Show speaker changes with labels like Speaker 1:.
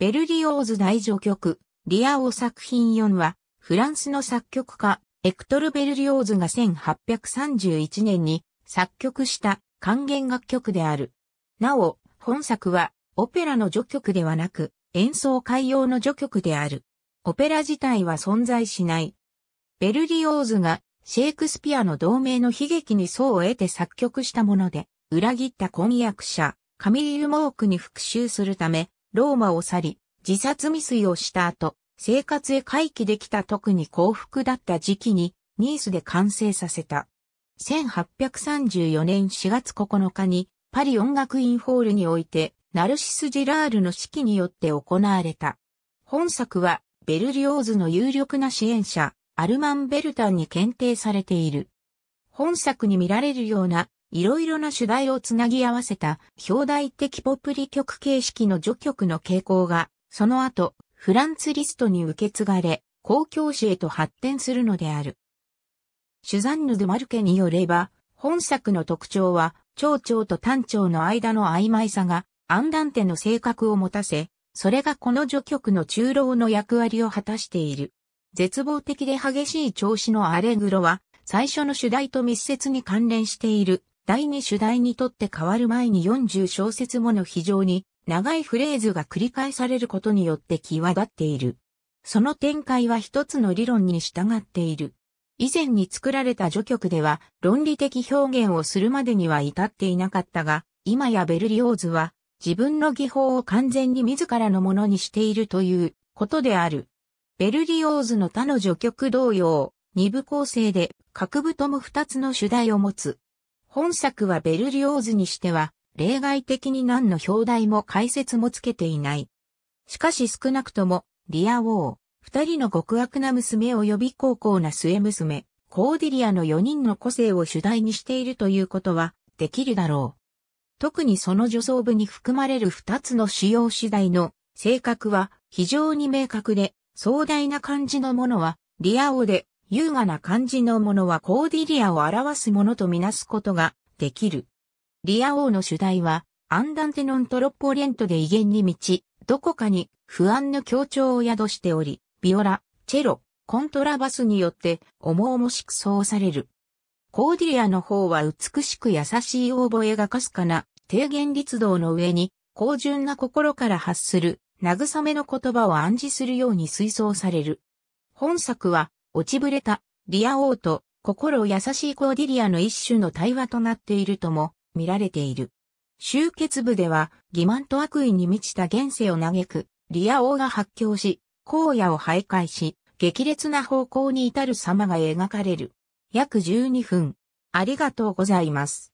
Speaker 1: ベルリオーズ大序曲、リアオ作品4は、フランスの作曲家、エクトル・ベルリオーズが1831年に作曲した還元楽曲である。なお、本作は、オペラの序曲ではなく、演奏会用の序曲である。オペラ自体は存在しない。ベルリオーズがシェイクスピアの同盟の悲劇に層を得て作曲したもので、裏切った婚約者、カミリル・モークに復讐するため、ローマを去り、自殺未遂をした後、生活へ回帰できた特に幸福だった時期に、ニースで完成させた。1834年4月9日に、パリ音楽院ホールにおいて、ナルシス・ジェラールの指揮によって行われた。本作は、ベルリオーズの有力な支援者、アルマン・ベルタンに検定されている。本作に見られるようないろいろな主題をつなぎ合わせた表題的ポプリ曲形式の序曲の傾向が、その後、フランツ・リストに受け継がれ、公共史へと発展するのである。シュザンヌ・ドゥ・マルケによれば、本作の特徴は、長調と短調の間の曖昧さが、アンダンテの性格を持たせ、それがこの序曲の中老の役割を果たしている。絶望的で激しい調子のアレグロは、最初の主題と密接に関連している第二主題にとって変わる前に40小節もの非常に長いフレーズが繰り返されることによって際立っている。その展開は一つの理論に従っている。以前に作られた序曲では論理的表現をするまでには至っていなかったが、今やベルリオーズは自分の技法を完全に自らのものにしているということである。ベルリオーズの他の序曲同様、二部構成で各部とも二つの主題を持つ。本作はベルリオーズにしては、例外的に何の表題も解説もつけていない。しかし少なくとも、リア・王、二人の極悪な娘及び高校な末娘、コーディリアの四人の個性を主題にしているということは、できるだろう。特にその女装部に含まれる二つの主要次第の性格は非常に明確で、壮大な感じのものは、リア王で優雅な感じのものはコーディリアを表すものとみなすことができる。リア王の主題は、アンダンテノントロッポレントで威厳に満ち、どこかに不安の強調を宿しており、ビオラ、チェロ、コントラバスによって重々しくそうされる。コーディリアの方は美しく優しい応募がかすかな低減律動の上に、高純な心から発する、慰めの言葉を暗示するように推奏される。本作は、落ちぶれた、リア王と心優しいコーディリアの一種の対話となっているとも見られている。集結部では、欺瞞と悪意に満ちた現世を嘆く、リア王が発狂し、荒野を徘徊し、激烈な方向に至る様が描かれる。約12分。ありがとうございます。